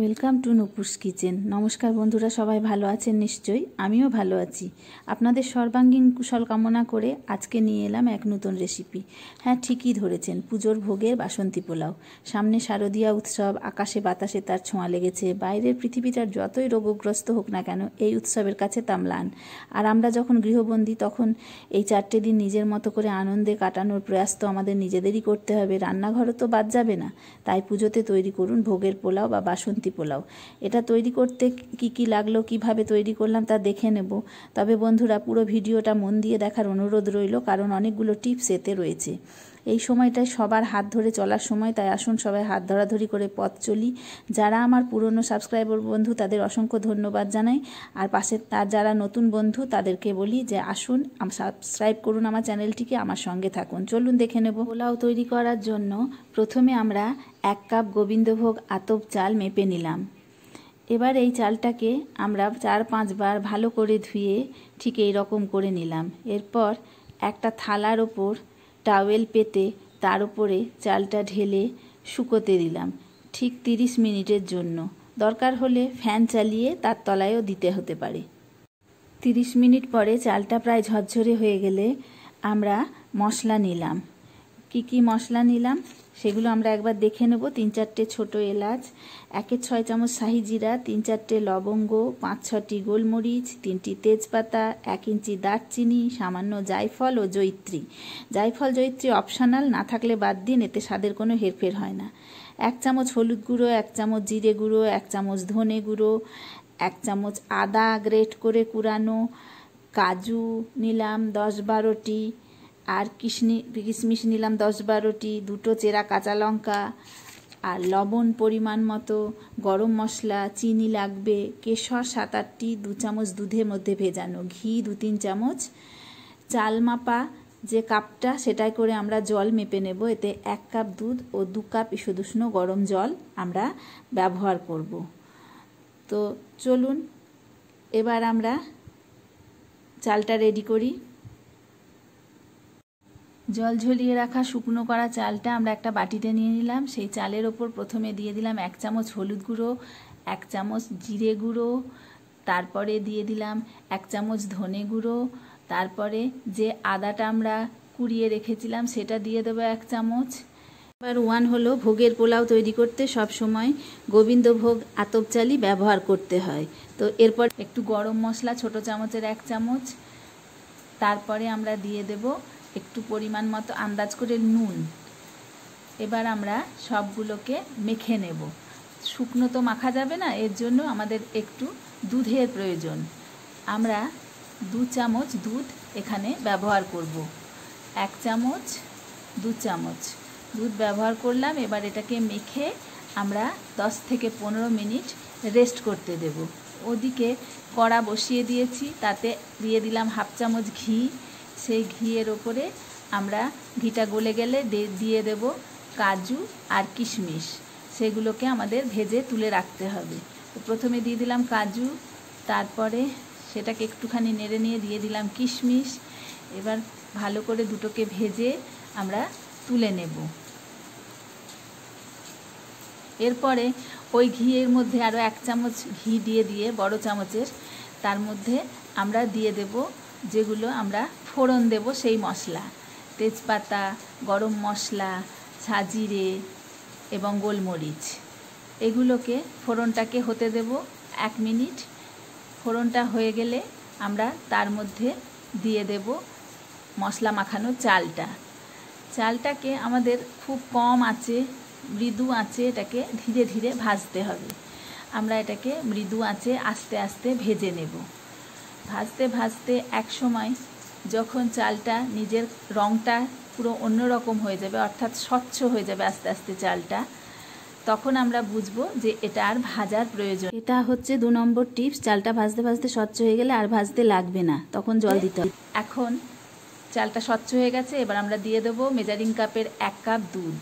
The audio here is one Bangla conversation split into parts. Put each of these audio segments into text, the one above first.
ওয়েলকাম টু নুপুস কিচেন নমস্কার বন্ধুরা সবাই ভালো আছেন নিশ্চয়ই আমিও ভালো আছি আপনাদের সর্বাঙ্গীন কুশল কামনা করে আজকে নিয়ে এলাম এক নতুন রেসিপি হ্যাঁ ঠিকই ধরেছেন পুজোর ভোগের বাসন্তী পোলাও সামনে শারদীয়া উৎসব আকাশে বাতাসে তার ছোঁয়া লেগেছে বাইরের পৃথিবীটার যতই রোগগ্রস্ত হোক না কেন এই উৎসবের কাছে তামলান আর আমরা যখন গৃহবন্দী তখন এই চারটে দিন নিজের মতো করে আনন্দে কাটানোর প্রয়াস তো আমাদের নিজেদেরই করতে হবে রান্নাঘরও তো বাদ যাবে না তাই পুজোতে তৈরি করুন ভোগের পোলাও বা বাসন্তী বাসমতি পোলাও এটা তৈরি করতে কি কি লাগলো কিভাবে তৈরি করলাম তা দেখে নেব তবে বন্ধুরা পুরো ভিডিওটা মন দিয়ে দেখার অনুরোধ রইল কারণ অনেকগুলো টিপস এতে রয়েছে এই সময়টায় সবার হাত ধরে চলার সময় তাই আসুন সবাই হাত ধরাধরি করে পথ চলি যারা আমার পুরনো সাবস্ক্রাইবার বন্ধু তাদের অসংখ্য ধন্যবাদ জানাই আর পাশে তার যারা নতুন বন্ধু তাদেরকে বলি যে আসুন সাবস্ক্রাইব করুন আমার চ্যানেলটিকে আমার সঙ্গে থাকুন চলুন দেখে নেব পোলাও তৈরি করার জন্য প্রথমে আমরা এক কাপ গোবিন্দভোগ আতপ চাল মেপে নিলাম এবার এই চালটাকে আমরা চার পাঁচবার ভালো করে ধুয়ে ঠিক এই রকম করে নিলাম এরপর একটা থালার ওপর টাওয়েল পেতে তার উপরে চালটা ঢেলে শুকোতে দিলাম ঠিক তিরিশ মিনিটের জন্য দরকার হলে ফ্যান চালিয়ে তার তলায়ও দিতে হতে পারে তিরিশ মিনিট পরে চালটা প্রায় ঝরঝরে হয়ে গেলে আমরা মশলা নিলাম কি কি মশলা নিলাম সেগুলো আমরা একবার দেখে নেব তিন চারটে ছোট এলাচ একে ছয় চামচ শাহি জিরা তিন চারটে লবঙ্গ পাঁচ ছটি গোলমরিচ তিনটি তেজপাতা এক ইঞ্চি দারচিনি সামান্য জায়ফল ও জৈত্রী জায়ফল জৈত্রী অপশনাল না থাকলে বাদ দিন এতে স্বাদের কোনো হেরফের হয় না এক চামচ হলুদ গুঁড়ো এক চামচ জিরে গুঁড়ো এক চামচ ধনে গুঁড়ো এক চামচ আদা গ্রেট করে কুড়ানো কাজু নিলাম দশ বারোটি আর কিশনি কিশমিশ নিলাম দশ বারোটি দুটো চেরা কাঁচা লঙ্কা আর লবণ পরিমাণ মতো গরম মশলা চিনি লাগবে কেশর সাত আটটি দু চামচ দুধের মধ্যে ভেজানো ঘি দু তিন চামচ চাল মাপা যে কাপটা সেটাই করে আমরা জল মেপে নেব এতে এক কাপ দুধ ও দু কাপ ইসুদুষ্ণ গরম জল আমরা ব্যবহার করব তো চলুন এবার আমরা চালটা রেডি করি জল ঝলিয়ে রাখা শুকনো করা চালটা আমরা একটা বাটিতে নিয়ে নিলাম সেই চালের ওপর প্রথমে দিয়ে দিলাম এক চামচ হলুদ গুঁড়ো এক চামচ জিরে গুঁড়ো তারপরে দিয়ে দিলাম এক চামচ ধনে গুঁড়ো তারপরে যে আদাটা আমরা কুড়িয়ে রেখেছিলাম সেটা দিয়ে দেবো এক চামচ এবার ওয়ান হলো ভোগের পোলাও তৈরি করতে সব সময় গোবিন্দভোগ আতপ চালি ব্যবহার করতে হয় তো এরপর একটু গরম মশলা ছোট চামচের এক চামচ তারপরে আমরা দিয়ে দেবো একটু পরিমাণ মতো আন্দাজ করে নুন এবার আমরা সবগুলোকে মেখে নেব শুকনো তো মাখা যাবে না এর জন্য আমাদের একটু দুধের প্রয়োজন আমরা দু চামচ দুধ এখানে ব্যবহার করব এক চামচ দু চামচ দুধ ব্যবহার করলাম এবার এটাকে মেখে আমরা 10 থেকে পনেরো মিনিট রেস্ট করতে দেব ওদিকে কড়া বসিয়ে দিয়েছি তাতে দিয়ে দিলাম হাফ চামচ ঘি সেই ঘিয়ের ওপরে আমরা ঘিটা গলে গেলে দিয়ে দেব কাজু আর কিশমিশ সেগুলোকে আমাদের ভেজে তুলে রাখতে হবে প্রথমে দিয়ে দিলাম কাজু তারপরে সেটাকে একটুখানি নেড়ে নিয়ে দিয়ে দিলাম কিশমিশ এবার ভালো করে দুটোকে ভেজে আমরা তুলে নেব এরপরে ওই ঘিয়ের মধ্যে আরও এক চামচ ঘি দিয়ে দিয়ে বড় চামচের তার মধ্যে আমরা দিয়ে দেব যেগুলো আমরা ফোড়ন দেব সেই মশলা তেজপাতা গরম মশলা সাজিরে এবং গোলমরিচ এগুলোকে ফোড়নটাকে হতে দেব এক মিনিট ফোড়নটা হয়ে গেলে আমরা তার মধ্যে দিয়ে দেব মশলা মাখানো চালটা চালটাকে আমাদের খুব কম আঁচে মৃদু আঁচে এটাকে ধীরে ধীরে ভাজতে হবে আমরা এটাকে মৃদু আঁচে আস্তে আস্তে ভেজে নেব ভাজতে ভাজতে এক সময় যখন চালটা নিজের রঙটা পুরো অন্যরকম হয়ে যাবে অর্থাৎ স্বচ্ছ হয়ে যাবে আস্তে আস্তে চালটা তখন আমরা বুঝবো যে এটা আর ভাজার প্রয়োজন এটা হচ্ছে দু নম্বর টিপস চালটা ভাজতে ভাজতে স্বচ্ছ হয়ে গেলে আর ভাজতে লাগবে না তখন জল দিতে হবে এখন চালটা স্বচ্ছ হয়ে গেছে এবার আমরা দিয়ে দেবো মেজারিং কাপের এক কাপ দুধ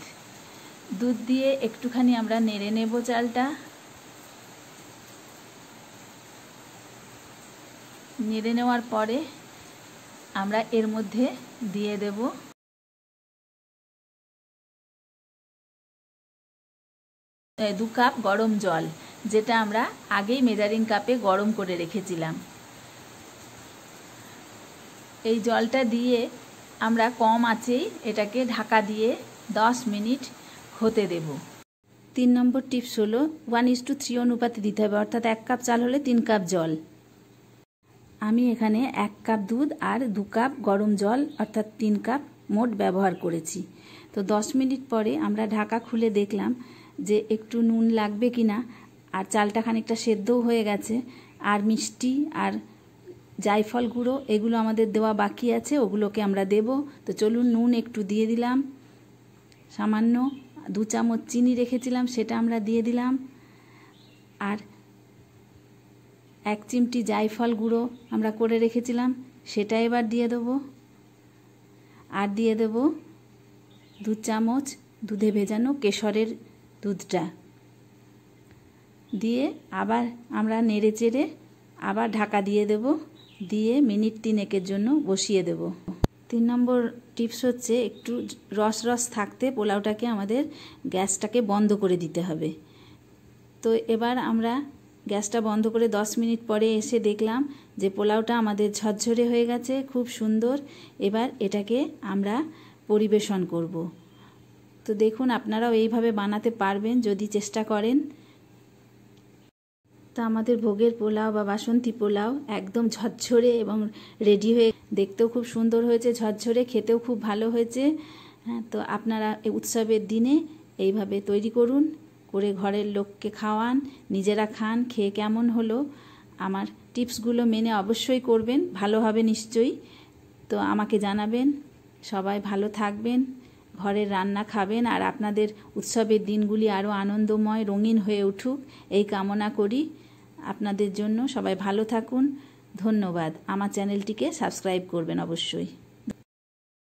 দুধ দিয়ে একটুখানি আমরা নেড়ে নেব চালটা নেড়ে নেওয়ার পরে আমরা এর মধ্যে দিয়ে দেব দু কাপ গরম জল যেটা আমরা আগেই মেজারিং কাপে গরম করে রেখেছিলাম এই জলটা দিয়ে আমরা কম আছেই এটাকে ঢাকা দিয়ে 10 মিনিট হতে দেব তিন নম্বর টিপস হলো ওয়ান ইস টু থ্রি অনুপাতে দিতে হবে অর্থাৎ এক কাপ চাল হলে তিন কাপ জল আমি এখানে এক কাপ দুধ আর দু কাপ গরম জল অর্থাৎ তিন কাপ মোট ব্যবহার করেছি তো দশ মিনিট পরে আমরা ঢাকা খুলে দেখলাম যে একটু নুন লাগবে কি না আর চালটা খানিকটা সেদ্ধও হয়ে গেছে আর মিষ্টি আর জায়ফল গুঁড়ো এগুলো আমাদের দেওয়া বাকি আছে ওগুলোকে আমরা দেব তো চলুন নুন একটু দিয়ে দিলাম সামান্য দু চামচ চিনি রেখেছিলাম সেটা আমরা দিয়ে দিলাম আর এক চিমটি জায়ফল গুঁড়ো আমরা করে রেখেছিলাম সেটা এবার দিয়ে দেবো আর দিয়ে দেব দু চামচ দুধে ভেজানো কেশরের দুধটা দিয়ে আবার আমরা নেড়ে চেড়ে আবার ঢাকা দিয়ে দেব দিয়ে মিনিট তিনেকের জন্য বসিয়ে দেব তিন নম্বর টিপস হচ্ছে একটু রস রস থাকতে পোলাওটাকে আমাদের গ্যাসটাকে বন্ধ করে দিতে হবে তো এবার আমরা গ্যাসটা বন্ধ করে 10 মিনিট পরে এসে দেখলাম যে পোলাওটা আমাদের ঝরঝরে হয়ে গেছে খুব সুন্দর এবার এটাকে আমরা পরিবেশন করব তো দেখুন আপনারাও এইভাবে বানাতে পারবেন যদি চেষ্টা করেন তা আমাদের ভোগের পোলাও বা বাসন্তী পোলাও একদম ঝরঝরে এবং রেডি হয়ে দেখতেও খুব সুন্দর হয়েছে ঝরঝরে খেতেও খুব ভালো হয়েছে হ্যাঁ তো আপনারা উৎসবের দিনে এইভাবে তৈরি করুন করে ঘরের লোককে খাওয়ান নিজেরা খান খেয়ে কেমন হলো আমার টিপসগুলো মেনে অবশ্যই করবেন ভালো হবে নিশ্চয়ই তো আমাকে জানাবেন সবাই ভালো থাকবেন ঘরের রান্না খাবেন আর আপনাদের উৎসবের দিনগুলি আরও আনন্দময় রঙিন হয়ে উঠুক এই কামনা করি আপনাদের জন্য সবাই ভালো থাকুন ধন্যবাদ আমার চ্যানেলটিকে সাবস্ক্রাইব করবেন অবশ্যই